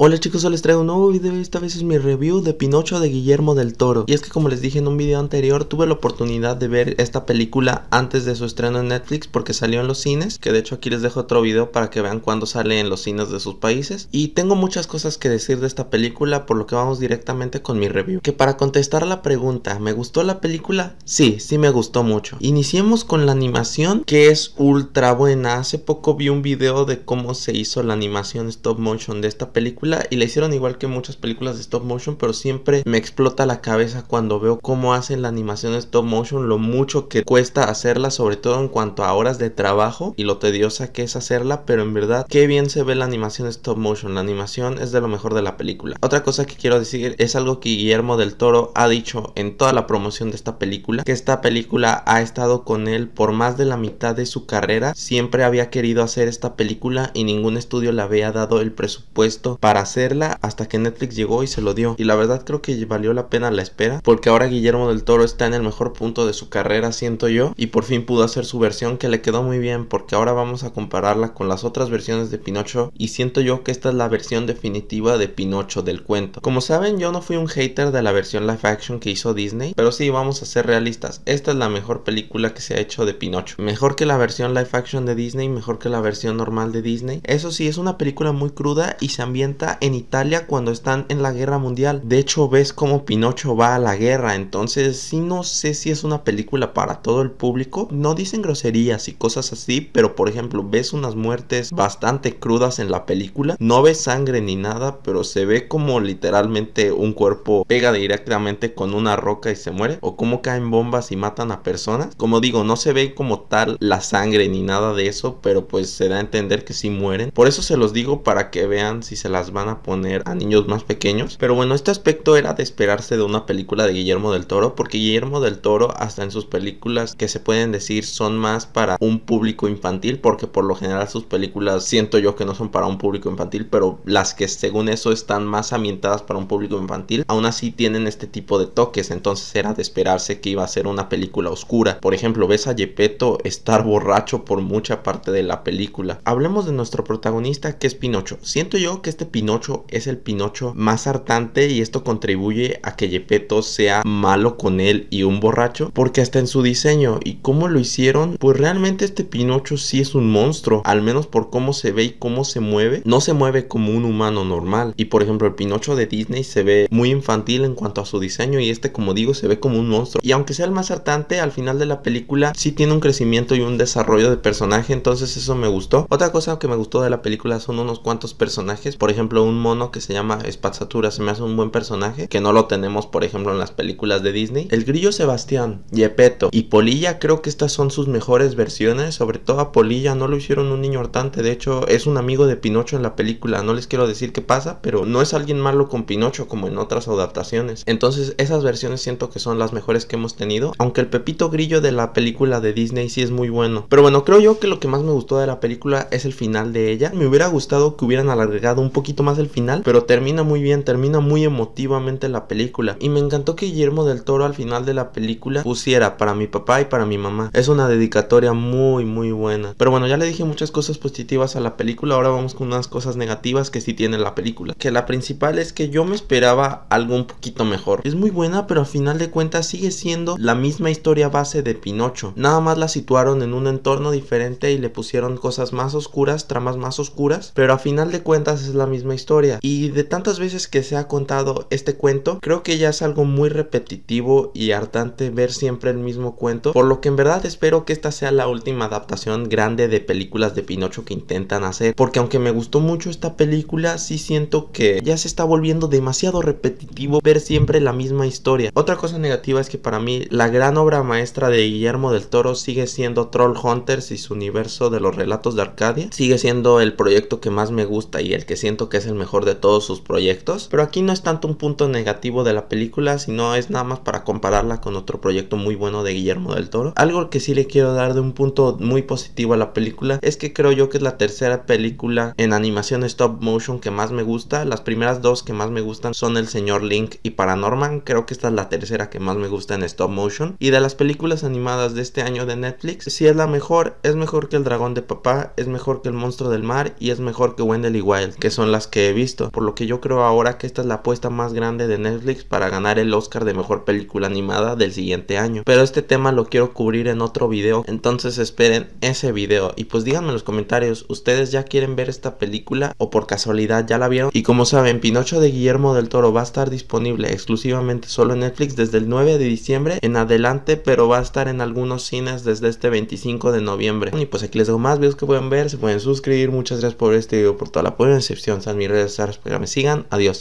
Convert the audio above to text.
Hola chicos, hoy les traigo un nuevo video y esta vez es mi review de Pinocho de Guillermo del Toro. Y es que como les dije en un video anterior, tuve la oportunidad de ver esta película antes de su estreno en Netflix porque salió en los cines, que de hecho aquí les dejo otro video para que vean cuándo sale en los cines de sus países. Y tengo muchas cosas que decir de esta película, por lo que vamos directamente con mi review. Que para contestar la pregunta, ¿me gustó la película? Sí, sí me gustó mucho. Iniciemos con la animación, que es ultra buena. Hace poco vi un video de cómo se hizo la animación stop motion de esta película y la hicieron igual que muchas películas de stop motion, pero siempre me explota la cabeza cuando veo cómo hacen la animación stop motion, lo mucho que cuesta hacerla, sobre todo en cuanto a horas de trabajo y lo tediosa que es hacerla, pero en verdad qué bien se ve la animación stop motion, la animación es de lo mejor de la película. Otra cosa que quiero decir es algo que Guillermo del Toro ha dicho en toda la promoción de esta película, que esta película ha estado con él por más de la mitad de su carrera, siempre había querido hacer esta película y ningún estudio le había dado el presupuesto para hacerla hasta que Netflix llegó y se lo dio. Y la verdad creo que valió la pena la espera porque ahora Guillermo del Toro está en el mejor punto de su carrera, siento yo, y por fin pudo hacer su versión que le quedó muy bien porque ahora vamos a compararla con las otras versiones de Pinocho y siento yo que esta es la versión definitiva de Pinocho del cuento. Como saben, yo no fui un hater de la versión live action que hizo Disney, pero si vamos a ser realistas. Esta es la mejor película que se ha hecho de Pinocho. Mejor que la versión live action de Disney, mejor que la versión normal de Disney. Eso sí, es una película muy cruda y se ambienta en Italia cuando están en la guerra mundial. De hecho, ves como Pinocho va a la guerra. Entonces, si no sé si es una película para todo el público. No dicen groserías y cosas así, pero por ejemplo, ves unas muertes bastante crudas en la película. No ves sangre ni nada, pero se ve como literalmente un cuerpo pega directamente con una roca y se muere. O como caen bombas y matan a personas. Como digo, no se ve como tal la sangre ni nada de eso, pero pues se da a entender que sí mueren. Por eso se los digo para que vean si se las van van a poner a niños más pequeños. Pero bueno, este aspecto era de esperarse de una película de Guillermo del Toro, porque Guillermo del Toro, hasta en sus películas que se pueden decir son más para un público infantil, porque por lo general sus películas siento yo que no son para un público infantil, pero las que según eso están más ambientadas para un público infantil, aún así tienen este tipo de toques, entonces era de esperarse que iba a ser una película oscura. Por ejemplo, ves a Gepetto estar borracho por mucha parte de la película. Hablemos de nuestro protagonista que es Pinocho. Siento yo que este Pinocho es el Pinocho más hartante y esto contribuye a que Gepetto sea malo con él y un borracho, porque hasta en su diseño y cómo lo hicieron, pues realmente este Pinocho sí es un monstruo, al menos por cómo se ve y cómo se mueve, no se mueve como un humano normal. Y por ejemplo, el Pinocho de Disney se ve muy infantil en cuanto a su diseño y este, como digo, se ve como un monstruo. Y aunque sea el más hartante, al final de la película sí tiene un crecimiento y un desarrollo de personaje, entonces eso me gustó. Otra cosa que me gustó de la película son unos cuantos personajes, por ejemplo, un mono que se llama Spazzatura se me hace un buen personaje, que no lo tenemos, por ejemplo, en las películas de Disney. El grillo Sebastián, Yepeto y Polilla, creo que estas son sus mejores versiones, sobre todo a Polilla, no lo hicieron un niño hortante, de hecho, es un amigo de Pinocho en la película, no les quiero decir qué pasa, pero no es alguien malo con Pinocho como en otras adaptaciones. Entonces, esas versiones siento que son las mejores que hemos tenido, aunque el Pepito Grillo de la película de Disney sí es muy bueno. Pero bueno, creo yo que lo que más me gustó de la película es el final de ella. Me hubiera gustado que hubieran alargado un poquito más el final, pero termina muy bien, termina muy emotivamente la película. Y me encantó que Guillermo del Toro al final de la película pusiera para mi papá y para mi mamá. Es una dedicatoria muy, muy buena. Pero bueno, ya le dije muchas cosas positivas a la película, ahora vamos con unas cosas negativas que sí tiene la película. Que la principal es que yo me esperaba algo un poquito mejor. Es muy buena, pero al final de cuentas sigue siendo la misma historia base de Pinocho. Nada más la situaron en un entorno diferente y le pusieron cosas más oscuras, tramas más oscuras, pero a final de cuentas es la misma historia. Y de tantas veces que se ha contado este cuento, creo que ya es algo muy repetitivo y hartante ver siempre el mismo cuento, por lo que en verdad espero que esta sea la última adaptación grande de películas de Pinocho que intentan hacer, porque aunque me gustó mucho esta película, sí siento que ya se está volviendo demasiado repetitivo ver siempre la misma historia. Otra cosa negativa es que para mí la gran obra maestra de Guillermo del Toro sigue siendo Troll Hunters y su universo de los relatos de Arcadia, sigue siendo el proyecto que más me gusta y el que siento que es el mejor de todos sus proyectos, pero aquí no es tanto un punto negativo de la película, sino es nada más para compararla con otro proyecto muy bueno de Guillermo del Toro. Algo que sí le quiero dar de un punto muy positivo a la película es que creo yo que es la tercera película en animación stop motion que más me gusta. Las primeras dos que más me gustan son El Señor Link y Paranorman. Creo que esta es la tercera que más me gusta en stop motion. Y de las películas animadas de este año de Netflix, si es la mejor, es mejor que El Dragón de Papá, es mejor que El Monstruo del Mar y es mejor que Wendell y Wild, que son las que he visto, por lo que yo creo ahora que esta es la apuesta más grande de Netflix para ganar el Oscar de Mejor Película Animada del siguiente año. Pero este tema lo quiero cubrir en otro video, entonces esperen ese video. Y pues díganme en los comentarios, ¿ustedes ya quieren ver esta película o por casualidad ya la vieron? Y como saben, Pinocho de Guillermo del Toro va a estar disponible exclusivamente solo en Netflix desde el 9 de diciembre en adelante, pero va a estar en algunos cines desde este 25 de noviembre. Y pues aquí les dejo más videos que pueden ver, se pueden suscribir, muchas gracias por este video, por toda la buena excepción, San mis redes sociales para que me sigan. Adiós.